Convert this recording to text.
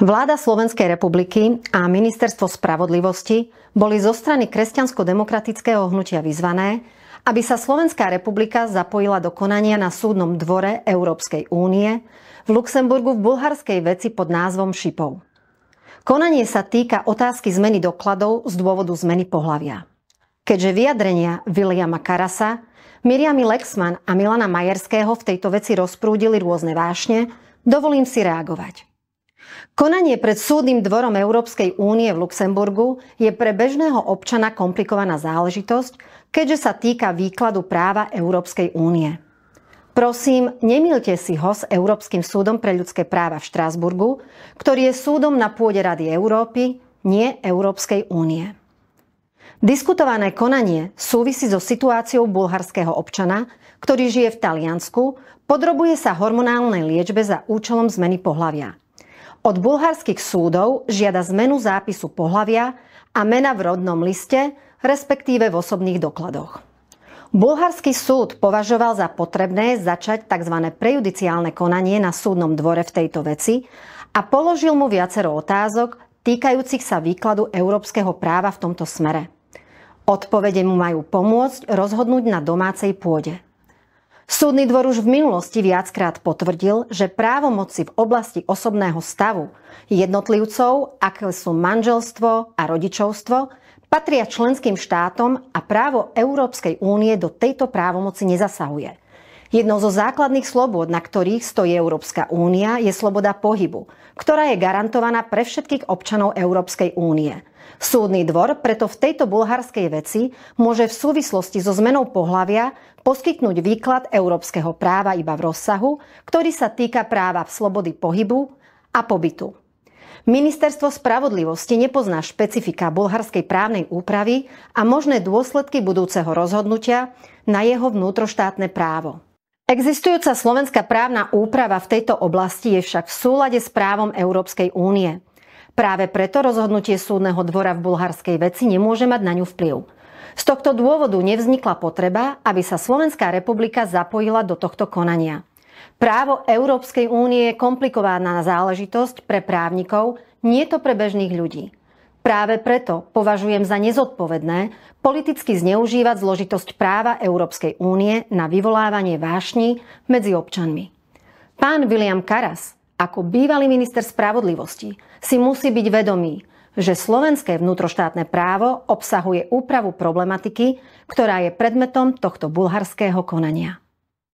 Vláda Slovenskej republiky a Ministerstvo spravodlivosti boli zo strany kresťansko-demokratického hnutia vyzvané, aby sa Slovenská republika zapojila do konania na súdnom dvore Európskej únie v Luxemburgu v bulharskej veci pod názvom Šipov. Konanie sa týka otázky zmeny dokladov z dôvodu zmeny pohlavia. Keďže vyjadrenia Williama Karasa, Miriamy Lexman a Milana Majerského v tejto veci rozprúdili rôzne vášne, dovolím si reagovať. Konanie pred súdnym dvorom Európskej únie v Luxemburgu je pre bežného občana komplikovaná záležitosť, keďže sa týka výkladu práva Európskej únie. Prosím, nemilte si ho s Európskym súdom pre ľudské práva v Štrásburgu, ktorý je súdom na pôde Rady Európy, nie Európskej únie. Diskutované konanie súvisí so situáciou bulharského občana, ktorý žije v Taliansku, podrobuje sa hormonálnej liečbe za účelom zmeny pohľavia – od bulharských súdov žiada zmenu zápisu pohlavia a mena v rodnom liste, respektíve v osobných dokladoch. Bulharský súd považoval za potrebné začať tzv. prejudiciálne konanie na súdnom dvore v tejto veci a položil mu viacero otázok týkajúcich sa výkladu európskeho práva v tomto smere. Odpovede mu majú pomôcť rozhodnúť na domácej pôde. Súdny dvor už v minulosti viackrát potvrdil, že právomoci v oblasti osobného stavu jednotlivcov, aké sú manželstvo a rodičovstvo, patria členským štátom a právo Európskej únie do tejto právomoci nezasahuje. Jednou zo základných slobôd, na ktorých stojí Európska únia, je sloboda pohybu, ktorá je garantovaná pre všetkých občanov Európskej únie. Súdny dvor preto v tejto bulharskej veci môže v súvislosti so zmenou pohlavia poskytnúť výklad európskeho práva iba v rozsahu, ktorý sa týka práva v slobody pohybu a pobytu. Ministerstvo spravodlivosti nepozná špecifika bulharskej právnej úpravy a možné dôsledky budúceho rozhodnutia na jeho vnútroštátne právo. Existujúca slovenská právna úprava v tejto oblasti je však v súlade s právom Európskej únie. Práve preto rozhodnutie súdneho dvora v bulharskej veci nemôže mať na ňu vplyv. Z tohto dôvodu nevznikla potreba, aby sa Slovenská republika zapojila do tohto konania. Právo Európskej únie je komplikovaná záležitosť pre právnikov, nie to pre bežných ľudí. Práve preto považujem za nezodpovedné politicky zneužívať zložitosť práva Európskej únie na vyvolávanie vášni medzi občanmi. Pán William Karas, ako bývalý minister spravodlivosti, si musí byť vedomý, že slovenské vnútroštátne právo obsahuje úpravu problematiky, ktorá je predmetom tohto bulharského konania.